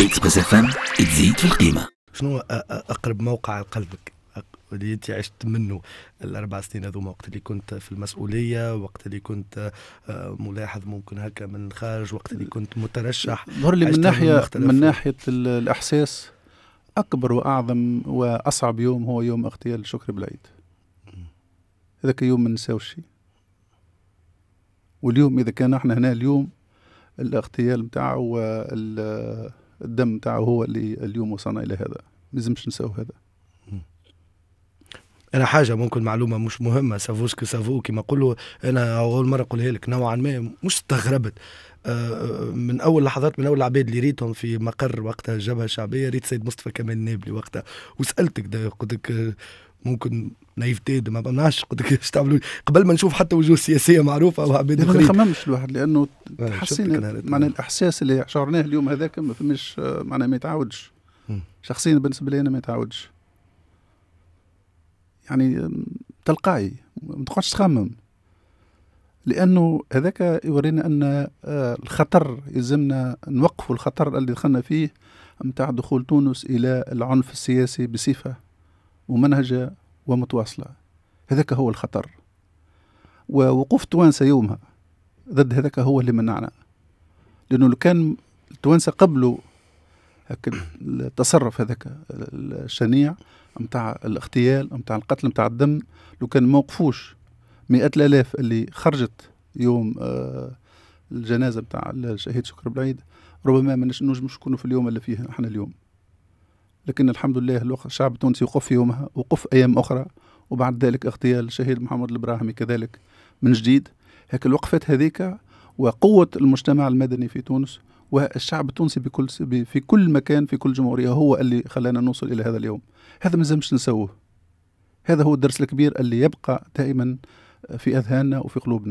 اكسبريس اف ام تزيد في القيمه شنو اقرب موقع لقلبك اللي انت عشت منه الاربع سنين هذوما وقت اللي كنت في المسؤوليه وقت اللي كنت ملاحظ ممكن هكا من الخارج وقت اللي كنت مترشح ظهر لي من ناحيه من ناحيه الاحساس اكبر واعظم واصعب يوم هو يوم اغتيال شكري بالعيد هذاك يوم ما نساوش واليوم اذا كان احنا هنا اليوم الاغتيال نتاعه والدم نتاعه هو اللي اليوم وصلنا الى هذا ما لازمش نساو هذا انا حاجه ممكن معلومه مش مهمه كو سافو كيما نقولوا انا اول مره اقولها لك نوعا ما مش استغربت آه، آه، من اول لحظات من اول العباد اللي ريتهم في مقر وقتها الجبهه الشعبيه ريت سيد مصطفى كمال نابلي وقتها وسالتك قلت لك آه، ممكن نايفتي ما بمنعش قلت تعملوا قبل ما نشوف حتى وجوه سياسيه معروفه او عباد ما خممش الواحد لانه آه، حسينا معنى الاحساس اللي شعرناه اليوم هذاك ما فماش آه، معنى ما يتعاودش شخصيا بالنسبه لي انا ما يتعاودش يعني تلقائي ما تقعدش تخمم لانه هذاك يورينا ان آه، الخطر يلزمنا نوقفوا الخطر اللي دخلنا فيه نتاع دخول تونس الى العنف السياسي بصفه ومنهجة ومتواصلة هذاك هو الخطر ووقوف التوانسة يومها ضد هذاك هو اللي منعنا لأنه لو كان التوانسة قبلوا التصرف هذاك الشنيع متاع الاغتيال متاع القتل متاع الدم لو كان موقفوش مئات الالاف اللي خرجت يوم آه، الجنازه متاع الشهيد شكر بالعيد ربما ما نجمش نكونوا في اليوم اللي فيه احنا اليوم لكن الحمد لله الشعب التونسي وقف يومها وقف أيام أخرى وبعد ذلك اغتيال الشهيد محمد البراهمي كذلك من جديد هيك الوقفات هذيك وقوة المجتمع المدني في تونس والشعب التونسي بكل في كل مكان في كل جمهورية هو اللي خلانا نوصل إلى هذا اليوم هذا ما لازمش نسوه هذا هو الدرس الكبير اللي يبقى دائما آه، في أذهاننا وفي قلوبنا